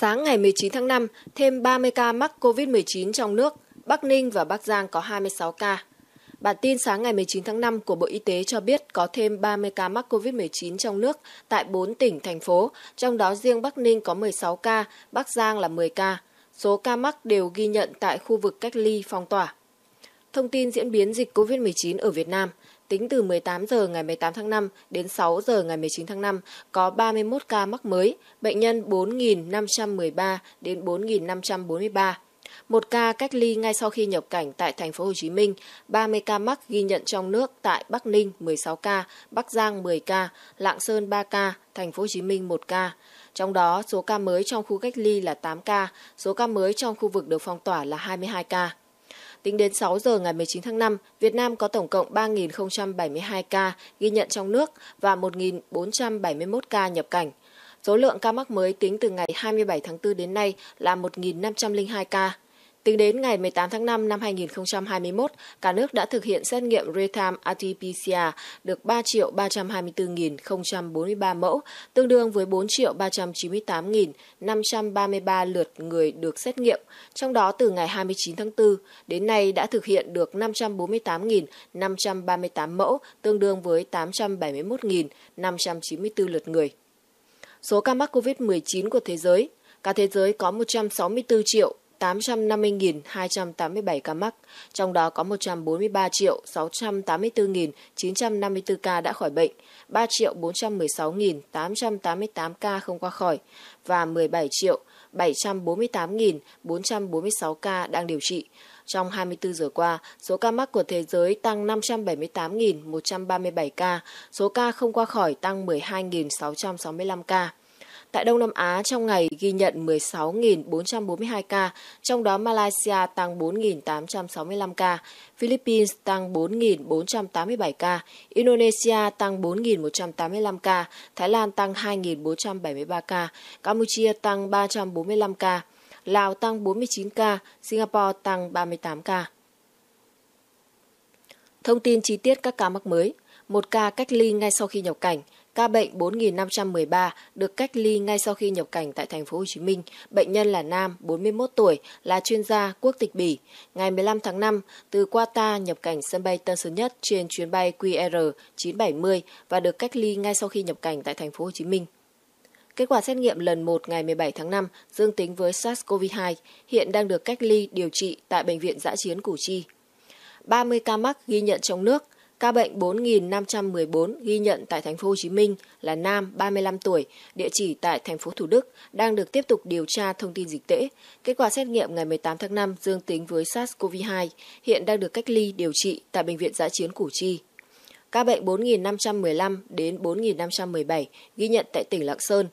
Sáng ngày 19 tháng 5, thêm 30 ca mắc COVID-19 trong nước, Bắc Ninh và Bắc Giang có 26 ca. Bản tin sáng ngày 19 tháng 5 của Bộ Y tế cho biết có thêm 30 ca mắc COVID-19 trong nước tại 4 tỉnh, thành phố, trong đó riêng Bắc Ninh có 16 ca, Bắc Giang là 10 ca. Số ca mắc đều ghi nhận tại khu vực cách ly phong tỏa. Thông tin diễn biến dịch COVID-19 ở Việt Nam, tính từ 18 giờ ngày 18 tháng 5 đến 6 giờ ngày 19 tháng 5 có 31 ca mắc mới, bệnh nhân 4.513 đến 4.543. Một ca cách ly ngay sau khi nhập cảnh tại thành phố Hồ Chí Minh, 30 ca mắc ghi nhận trong nước tại Bắc Ninh 16 ca, Bắc Giang 10 ca, Lạng Sơn 3 ca, thành phố Hồ Chí Minh 1 ca. Trong đó, số ca mới trong khu cách ly là 8 ca, số ca mới trong khu vực được phong tỏa là 22 ca. Tính đến 6 giờ ngày 19 tháng 5, Việt Nam có tổng cộng 3.072 ca ghi nhận trong nước và 1.471 ca nhập cảnh. Số lượng ca mắc mới tính từ ngày 27 tháng 4 đến nay là 1.502 ca. Tính đến ngày 18 tháng 5 năm 2021, cả nước đã thực hiện xét nghiệm real-time RT-PCR được 3.324.043 mẫu, tương đương với 4.398.533 lượt người được xét nghiệm. Trong đó, từ ngày 29 tháng 4 đến nay đã thực hiện được 548.538 mẫu, tương đương với 871.594 lượt người. Số ca mắc COVID-19 của thế giới Cả thế giới có 164 triệu 850.287 ca mắc, trong đó có 143 triệu 684.954 ca đã khỏi bệnh, 3 triệu 416.888 ca không qua khỏi và 17 triệu 748.446 ca đang điều trị. Trong 24 giờ qua, số ca mắc của thế giới tăng 578.137 ca, số ca không qua khỏi tăng 12.665 ca. Tại Đông Nam Á trong ngày ghi nhận 16.442 ca, trong đó Malaysia tăng 4.865 ca, Philippines tăng 4.487 ca, Indonesia tăng 4.185 ca, Thái Lan tăng 2.473 ca, Campuchia tăng 345 ca, Lào tăng 49 ca, Singapore tăng 38 ca. Thông tin chi tiết các ca mắc mới, một ca cách ly ngay sau khi nhập cảnh – Ca bệnh 4513 được cách ly ngay sau khi nhập cảnh tại thành phố Hồ Chí Minh. Bệnh nhân là nam, 41 tuổi, là chuyên gia quốc tịch Bỉ. Ngày 15 tháng 5, từ Qatar nhập cảnh sân bay Tân Sơn Nhất trên chuyến bay QR 970 và được cách ly ngay sau khi nhập cảnh tại thành phố Hồ Chí Minh. Kết quả xét nghiệm lần 1 ngày 17 tháng 5 dương tính với SARS-CoV-2, hiện đang được cách ly điều trị tại bệnh viện giã chiến Củ Chi. 30 ca mắc ghi nhận trong nước, Ca bệnh 4.514 ghi nhận tại thành phố Hồ Chí Minh là nam 35 tuổi, địa chỉ tại thành phố Thủ Đức, đang được tiếp tục điều tra thông tin dịch tễ. Kết quả xét nghiệm ngày 18 tháng 5 dương tính với SARS-CoV-2, hiện đang được cách ly điều trị tại Bệnh viện Giã chiến Củ Chi. Ca bệnh 4.515 đến 4.517 ghi nhận tại tỉnh Lạng Sơn.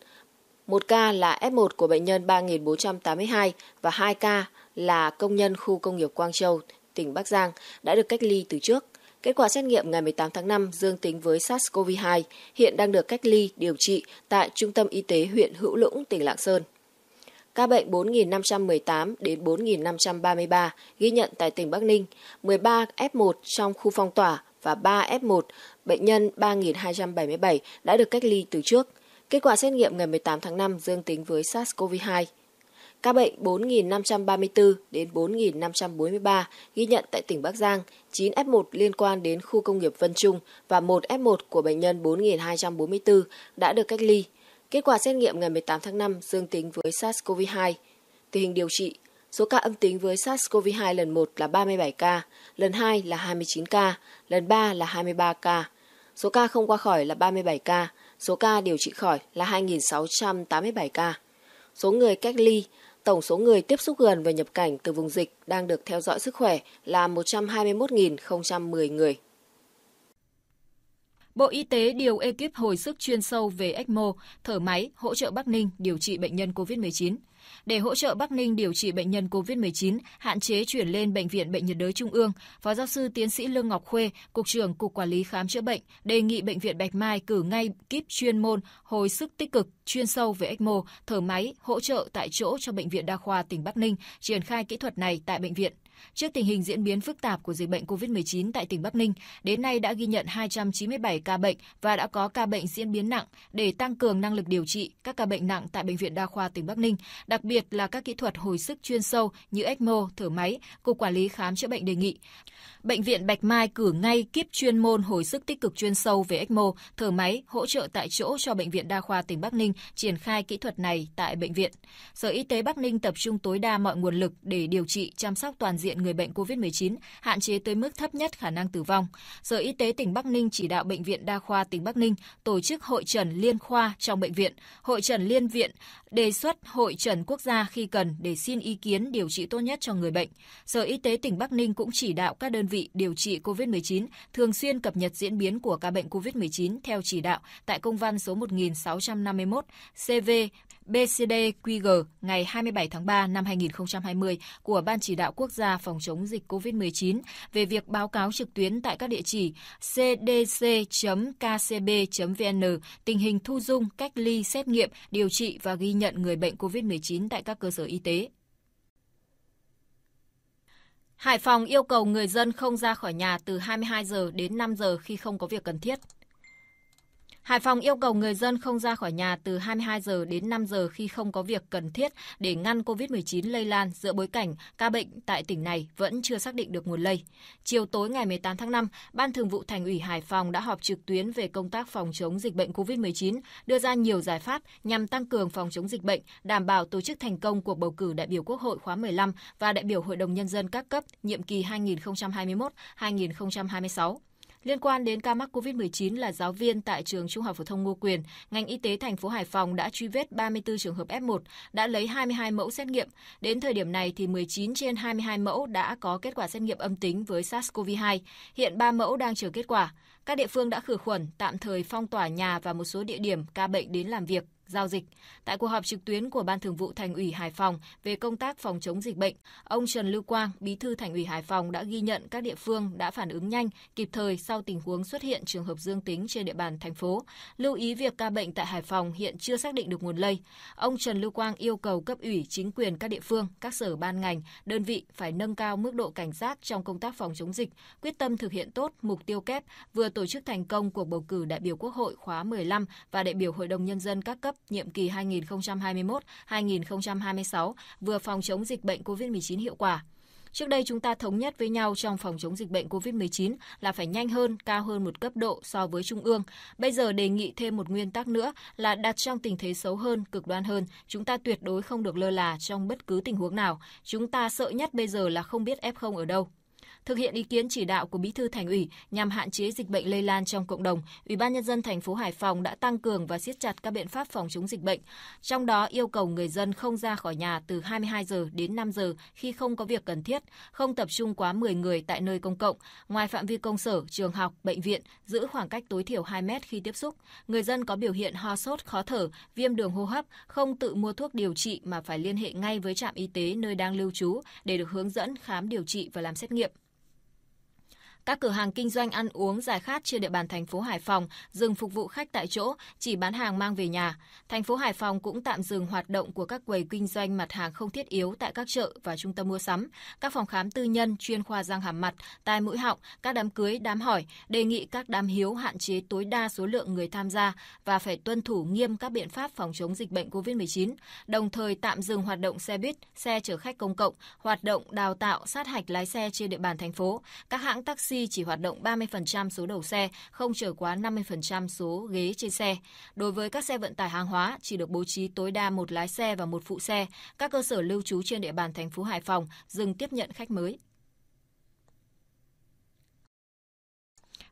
Một ca là F1 của bệnh nhân 3.482 và hai ca là công nhân khu công nghiệp Quang Châu, tỉnh Bắc Giang đã được cách ly từ trước. Kết quả xét nghiệm ngày 18 tháng 5 dương tính với SARS-CoV-2, hiện đang được cách ly, điều trị tại Trung tâm Y tế huyện Hữu Lũng, tỉnh Lạng Sơn. Ca bệnh 4.518 đến 4.533 ghi nhận tại tỉnh Bắc Ninh, 13 F1 trong khu phong tỏa và 3 F1, bệnh nhân 3.277 đã được cách ly từ trước. Kết quả xét nghiệm ngày 18 tháng 5 dương tính với SARS-CoV-2. Ca bệnh 4.534 đến 4.543 ghi nhận tại tỉnh Bắc Giang, 9 F1 liên quan đến khu công nghiệp Vân Trung và 1 F1 của bệnh nhân 4.244 đã được cách ly. Kết quả xét nghiệm ngày 18 tháng 5 dương tính với SARS-CoV-2. Tình hình điều trị, số ca âm tính với SARS-CoV-2 lần 1 là 37 ca, lần 2 là 29 ca, lần 3 là 23 ca. Số ca không qua khỏi là 37 ca, số ca điều trị khỏi là 2.687 ca. Số người cách ly Tổng số người tiếp xúc gần và nhập cảnh từ vùng dịch đang được theo dõi sức khỏe là 121.010 người. Bộ Y tế điều ekip hồi sức chuyên sâu về ECMO, thở máy, hỗ trợ Bắc Ninh điều trị bệnh nhân COVID-19. Để hỗ trợ Bắc Ninh điều trị bệnh nhân COVID-19, hạn chế chuyển lên Bệnh viện Bệnh nhiệt đới Trung ương, Phó giáo sư tiến sĩ Lương Ngọc Khuê, Cục trưởng Cục Quản lý Khám chữa bệnh, đề nghị Bệnh viện Bạch Mai cử ngay kíp chuyên môn hồi sức tích cực, chuyên sâu về ECMO, thở máy, hỗ trợ tại chỗ cho Bệnh viện Đa khoa tỉnh Bắc Ninh triển khai kỹ thuật này tại bệnh viện Trước tình hình diễn biến phức tạp của dịch bệnh COVID-19 tại tỉnh Bắc Ninh, đến nay đã ghi nhận 297 ca bệnh và đã có ca bệnh diễn biến nặng để tăng cường năng lực điều trị các ca bệnh nặng tại Bệnh viện Đa khoa tỉnh Bắc Ninh, đặc biệt là các kỹ thuật hồi sức chuyên sâu như ECMO, thở máy, Cục Quản lý Khám chữa bệnh đề nghị. Bệnh viện Bạch Mai cử ngay kiếp chuyên môn hồi sức tích cực chuyên sâu về ECMO, thở máy, hỗ trợ tại chỗ cho Bệnh viện Đa khoa tỉnh Bắc Ninh triển khai kỹ thuật này tại bệnh viện. Sở Y tế Bắc Ninh tập trung tối đa mọi nguồn lực để điều trị chăm sóc toàn diện người bệnh COVID-19, hạn chế tới mức thấp nhất khả năng tử vong. Sở Y tế tỉnh Bắc Ninh chỉ đạo Bệnh viện Đa khoa tỉnh Bắc Ninh tổ chức hội trần liên khoa trong bệnh viện, hội trần liên viện, đề xuất hội trần quốc gia khi cần để xin ý kiến điều trị tốt nhất cho người bệnh. Sở Y tế tỉnh Bắc Ninh cũng chỉ đạo các đơn vị điều trị COVID-19 thường xuyên cập nhật diễn biến của ca bệnh COVID-19 theo chỉ đạo tại công văn số 1651 CV bcdqg ngày 27 tháng 3 năm 2020 của Ban Chỉ đạo Quốc gia phòng chống dịch COVID-19 về việc báo cáo trực tuyến tại các địa chỉ cdc.kcb.vn tình hình thu dung, cách ly, xét nghiệm, điều trị và ghi nhận người bệnh COVID-19 tại các cơ sở y tế. Hải Phòng yêu cầu người dân không ra khỏi nhà từ 22 giờ đến 5 giờ khi không có việc cần thiết. Hải Phòng yêu cầu người dân không ra khỏi nhà từ 22 giờ đến 5 giờ khi không có việc cần thiết để ngăn COVID-19 lây lan giữa bối cảnh ca bệnh tại tỉnh này vẫn chưa xác định được nguồn lây. Chiều tối ngày 18 tháng 5, Ban Thường vụ Thành ủy Hải Phòng đã họp trực tuyến về công tác phòng chống dịch bệnh COVID-19, đưa ra nhiều giải pháp nhằm tăng cường phòng chống dịch bệnh, đảm bảo tổ chức thành công cuộc bầu cử đại biểu Quốc hội khóa 15 và đại biểu Hội đồng nhân dân các cấp nhiệm kỳ 2021-2026. Liên quan đến ca mắc COVID-19 là giáo viên tại trường Trung học phổ thông Ngô Quyền, ngành y tế thành phố Hải Phòng đã truy vết 34 trường hợp F1, đã lấy 22 mẫu xét nghiệm. Đến thời điểm này thì 19 trên 22 mẫu đã có kết quả xét nghiệm âm tính với SARS-CoV-2. Hiện 3 mẫu đang chờ kết quả. Các địa phương đã khử khuẩn, tạm thời phong tỏa nhà và một số địa điểm ca bệnh đến làm việc giao dịch. Tại cuộc họp trực tuyến của Ban Thường vụ Thành ủy Hải Phòng về công tác phòng chống dịch bệnh, ông Trần Lưu Quang, Bí thư Thành ủy Hải Phòng đã ghi nhận các địa phương đã phản ứng nhanh, kịp thời sau tình huống xuất hiện trường hợp dương tính trên địa bàn thành phố. Lưu ý việc ca bệnh tại Hải Phòng hiện chưa xác định được nguồn lây. Ông Trần Lưu Quang yêu cầu cấp ủy chính quyền các địa phương, các sở ban ngành, đơn vị phải nâng cao mức độ cảnh giác trong công tác phòng chống dịch, quyết tâm thực hiện tốt mục tiêu kép vừa tổ chức thành công cuộc bầu cử đại biểu Quốc hội khóa 15 và đại biểu Hội đồng nhân dân các cấp nhiệm kỳ 2021-2026 vừa phòng chống dịch bệnh COVID-19 hiệu quả. Trước đây chúng ta thống nhất với nhau trong phòng chống dịch bệnh COVID-19 là phải nhanh hơn, cao hơn một cấp độ so với trung ương. Bây giờ đề nghị thêm một nguyên tắc nữa là đặt trong tình thế xấu hơn, cực đoan hơn, chúng ta tuyệt đối không được lơ là trong bất cứ tình huống nào. Chúng ta sợ nhất bây giờ là không biết F0 ở đâu. Thực hiện ý kiến chỉ đạo của Bí thư Thành ủy nhằm hạn chế dịch bệnh lây lan trong cộng đồng, Ủy ban nhân dân thành phố Hải Phòng đã tăng cường và siết chặt các biện pháp phòng chống dịch bệnh. Trong đó yêu cầu người dân không ra khỏi nhà từ 22 giờ đến 5 giờ khi không có việc cần thiết, không tập trung quá 10 người tại nơi công cộng, ngoài phạm vi công sở, trường học, bệnh viện, giữ khoảng cách tối thiểu 2 mét khi tiếp xúc. Người dân có biểu hiện ho sốt, khó thở, viêm đường hô hấp không tự mua thuốc điều trị mà phải liên hệ ngay với trạm y tế nơi đang lưu trú để được hướng dẫn khám điều trị và làm xét nghiệm. Các cửa hàng kinh doanh ăn uống giải khát trên địa bàn thành phố Hải Phòng dừng phục vụ khách tại chỗ, chỉ bán hàng mang về nhà. Thành phố Hải Phòng cũng tạm dừng hoạt động của các quầy kinh doanh mặt hàng không thiết yếu tại các chợ và trung tâm mua sắm, các phòng khám tư nhân chuyên khoa răng hàm mặt, tai mũi họng, các đám cưới, đám hỏi, đề nghị các đám hiếu hạn chế tối đa số lượng người tham gia và phải tuân thủ nghiêm các biện pháp phòng chống dịch bệnh COVID-19, đồng thời tạm dừng hoạt động xe buýt, xe chở khách công cộng, hoạt động đào tạo sát hạch lái xe trên địa bàn thành phố. Các hãng taxi taxi chỉ hoạt động 30% số đầu xe, không chở quá 50% số ghế trên xe. Đối với các xe vận tải hàng hóa, chỉ được bố trí tối đa một lái xe và một phụ xe. Các cơ sở lưu trú trên địa bàn thành phố Hải Phòng dừng tiếp nhận khách mới.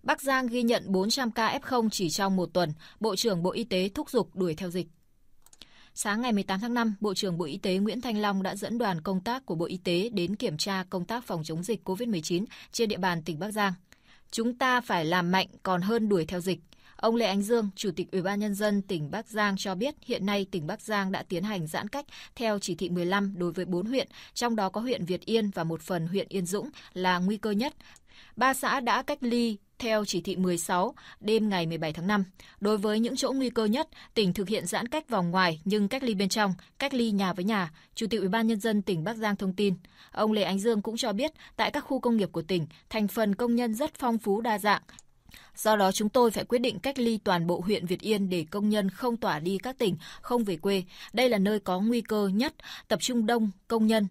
Bắc Giang ghi nhận 400 ca F0 chỉ trong một tuần. Bộ trưởng Bộ Y tế thúc giục đuổi theo dịch. Sáng ngày 18 tháng 5, Bộ trưởng Bộ Y tế Nguyễn Thanh Long đã dẫn đoàn công tác của Bộ Y tế đến kiểm tra công tác phòng chống dịch COVID-19 trên địa bàn tỉnh Bắc Giang. Chúng ta phải làm mạnh còn hơn đuổi theo dịch. Ông Lê Ánh Dương, Chủ tịch Ủy ban nhân dân tỉnh Bắc Giang cho biết hiện nay tỉnh Bắc Giang đã tiến hành giãn cách theo chỉ thị 15 đối với 4 huyện, trong đó có huyện Việt Yên và một phần huyện Yên Dũng là nguy cơ nhất Ba xã đã cách ly theo chỉ thị 16 đêm ngày 17 tháng 5. Đối với những chỗ nguy cơ nhất, tỉnh thực hiện giãn cách vòng ngoài nhưng cách ly bên trong, cách ly nhà với nhà, Chủ tịch Ủy ban nhân dân tỉnh Bắc Giang thông tin. Ông Lê Ánh Dương cũng cho biết, tại các khu công nghiệp của tỉnh, thành phần công nhân rất phong phú đa dạng, Do đó chúng tôi phải quyết định cách ly toàn bộ huyện Việt Yên để công nhân không tỏa đi các tỉnh, không về quê. Đây là nơi có nguy cơ nhất, tập trung đông công nhân,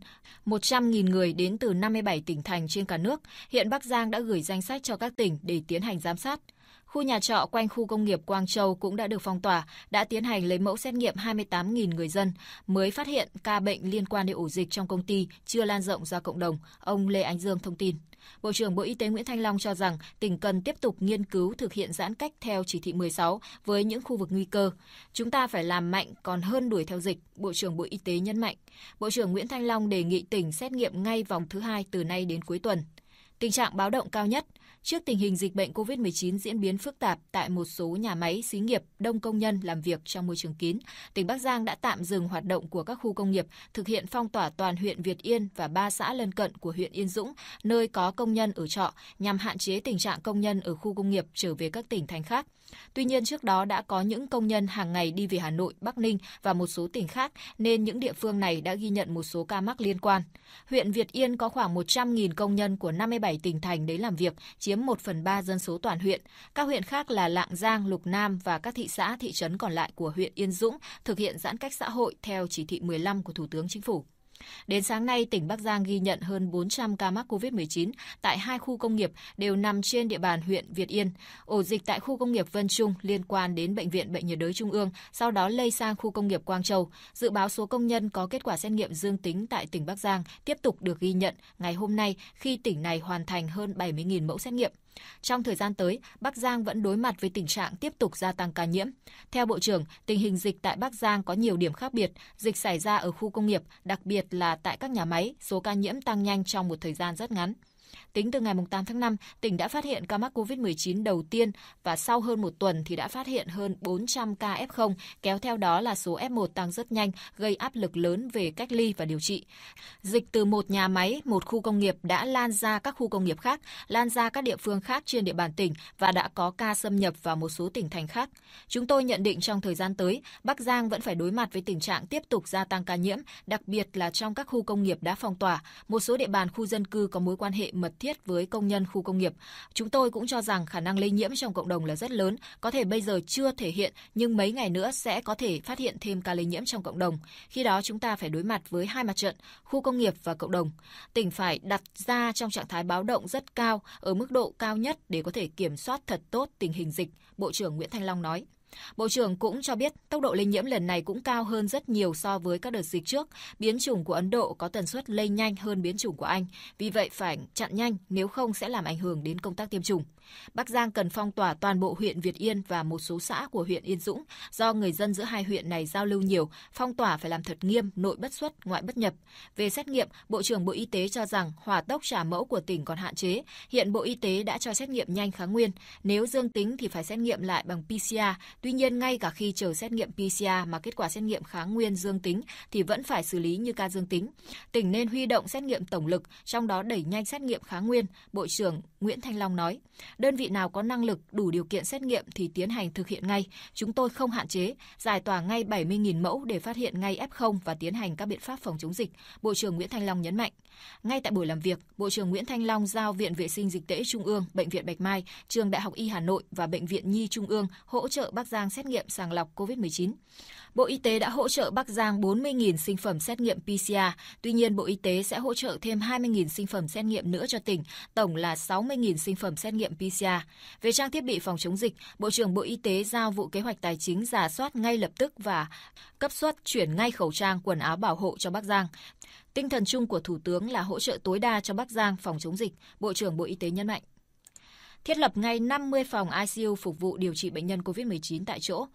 100.000 người đến từ 57 tỉnh thành trên cả nước. Hiện Bắc Giang đã gửi danh sách cho các tỉnh để tiến hành giám sát. Khu nhà trọ quanh khu công nghiệp Quang Châu cũng đã được phong tỏa, đã tiến hành lấy mẫu xét nghiệm 28.000 người dân, mới phát hiện ca bệnh liên quan đến ổ dịch trong công ty chưa lan rộng ra cộng đồng, ông Lê Ánh Dương thông tin. Bộ trưởng Bộ Y tế Nguyễn Thanh Long cho rằng tỉnh cần tiếp tục nghiên cứu thực hiện giãn cách theo chỉ thị 16 với những khu vực nguy cơ. Chúng ta phải làm mạnh còn hơn đuổi theo dịch, Bộ trưởng Bộ Y tế nhấn mạnh. Bộ trưởng Nguyễn Thanh Long đề nghị tỉnh xét nghiệm ngay vòng thứ hai từ nay đến cuối tuần. Tình trạng báo động cao nhất – Trước tình hình dịch bệnh COVID-19 diễn biến phức tạp tại một số nhà máy, xí nghiệp, đông công nhân làm việc trong môi trường kín, tỉnh Bắc Giang đã tạm dừng hoạt động của các khu công nghiệp, thực hiện phong tỏa toàn huyện Việt Yên và ba xã lân cận của huyện Yên Dũng, nơi có công nhân ở trọ, nhằm hạn chế tình trạng công nhân ở khu công nghiệp trở về các tỉnh thành khác. Tuy nhiên, trước đó đã có những công nhân hàng ngày đi về Hà Nội, Bắc Ninh và một số tỉnh khác, nên những địa phương này đã ghi nhận một số ca mắc liên quan. Huyện Việt Yên có khoảng 100.000 công nhân của 57 tỉnh thành đến làm việc, chiếm 1 phần 3 dân số toàn huyện. Các huyện khác là Lạng Giang, Lục Nam và các thị xã, thị trấn còn lại của huyện Yên Dũng thực hiện giãn cách xã hội theo chỉ thị 15 của Thủ tướng Chính phủ. Đến sáng nay, tỉnh Bắc Giang ghi nhận hơn 400 ca mắc COVID-19 tại hai khu công nghiệp đều nằm trên địa bàn huyện Việt Yên. Ổ dịch tại khu công nghiệp Vân Trung liên quan đến Bệnh viện Bệnh nhiệt đới Trung ương, sau đó lây sang khu công nghiệp Quang Châu. Dự báo số công nhân có kết quả xét nghiệm dương tính tại tỉnh Bắc Giang tiếp tục được ghi nhận ngày hôm nay khi tỉnh này hoàn thành hơn 70.000 mẫu xét nghiệm. Trong thời gian tới, Bắc Giang vẫn đối mặt với tình trạng tiếp tục gia tăng ca nhiễm. Theo Bộ trưởng, tình hình dịch tại Bắc Giang có nhiều điểm khác biệt. Dịch xảy ra ở khu công nghiệp, đặc biệt là tại các nhà máy, số ca nhiễm tăng nhanh trong một thời gian rất ngắn. Tính từ ngày 8 tháng 5, tỉnh đã phát hiện ca mắc COVID-19 đầu tiên và sau hơn một tuần thì đã phát hiện hơn 400 ca F0, kéo theo đó là số F1 tăng rất nhanh, gây áp lực lớn về cách ly và điều trị. Dịch từ một nhà máy, một khu công nghiệp đã lan ra các khu công nghiệp khác, lan ra các địa phương khác trên địa bàn tỉnh và đã có ca xâm nhập vào một số tỉnh thành khác. Chúng tôi nhận định trong thời gian tới, Bắc Giang vẫn phải đối mặt với tình trạng tiếp tục gia tăng ca nhiễm, đặc biệt là trong các khu công nghiệp đã phong tỏa, một số địa bàn khu dân cư có mối quan hệ mật thiết với công nhân khu công nghiệp. Chúng tôi cũng cho rằng khả năng lây nhiễm trong cộng đồng là rất lớn, có thể bây giờ chưa thể hiện nhưng mấy ngày nữa sẽ có thể phát hiện thêm ca lây nhiễm trong cộng đồng. Khi đó chúng ta phải đối mặt với hai mặt trận, khu công nghiệp và cộng đồng. Tỉnh phải đặt ra trong trạng thái báo động rất cao ở mức độ cao nhất để có thể kiểm soát thật tốt tình hình dịch, Bộ trưởng Nguyễn Thanh Long nói. Bộ trưởng cũng cho biết tốc độ lây nhiễm lần này cũng cao hơn rất nhiều so với các đợt dịch trước. Biến chủng của Ấn Độ có tần suất lây nhanh hơn biến chủng của Anh, vì vậy phải chặn nhanh nếu không sẽ làm ảnh hưởng đến công tác tiêm chủng. Bắc Giang cần phong tỏa toàn bộ huyện Việt Yên và một số xã của huyện Yên Dũng do người dân giữa hai huyện này giao lưu nhiều, phong tỏa phải làm thật nghiêm, nội bất xuất, ngoại bất nhập. Về xét nghiệm, Bộ trưởng Bộ Y tế cho rằng hỏa tốc trả mẫu của tỉnh còn hạn chế. Hiện Bộ Y tế đã cho xét nghiệm nhanh kháng nguyên, nếu dương tính thì phải xét nghiệm lại bằng PCR. Tuy nhiên ngay cả khi chờ xét nghiệm PCR mà kết quả xét nghiệm kháng nguyên dương tính thì vẫn phải xử lý như ca dương tính. Tỉnh nên huy động xét nghiệm tổng lực, trong đó đẩy nhanh xét nghiệm kháng nguyên, Bộ trưởng Nguyễn Thanh Long nói. Đơn vị nào có năng lực đủ điều kiện xét nghiệm thì tiến hành thực hiện ngay. Chúng tôi không hạn chế, giải tỏa ngay 70.000 mẫu để phát hiện ngay F0 và tiến hành các biện pháp phòng chống dịch, Bộ trưởng Nguyễn Thanh Long nhấn mạnh. Ngay tại buổi làm việc, Bộ trưởng Nguyễn Thanh Long giao Viện Vệ sinh Dịch tễ Trung ương, Bệnh viện Bạch Mai, Trường Đại học Y Hà Nội và Bệnh viện Nhi Trung ương hỗ trợ Bắc Giang xét nghiệm sàng lọc COVID-19. Bộ Y tế đã hỗ trợ Bắc Giang 40.000 sinh phẩm xét nghiệm PCR, tuy nhiên Bộ Y tế sẽ hỗ trợ thêm 20.000 sinh phẩm xét nghiệm nữa cho tỉnh, tổng là 60.000 sinh phẩm xét nghiệm PCR. Về trang thiết bị phòng chống dịch, Bộ trưởng Bộ Y tế giao vụ kế hoạch tài chính giả soát ngay lập tức và cấp suất chuyển ngay khẩu trang, quần áo bảo hộ cho Bắc Giang. Tinh thần chung của Thủ tướng là hỗ trợ tối đa cho Bắc Giang phòng chống dịch, Bộ trưởng Bộ Y tế nhấn mạnh. Thiết lập ngay 50 phòng ICU phục vụ điều trị bệnh nhân COVID-19 tại chỗ.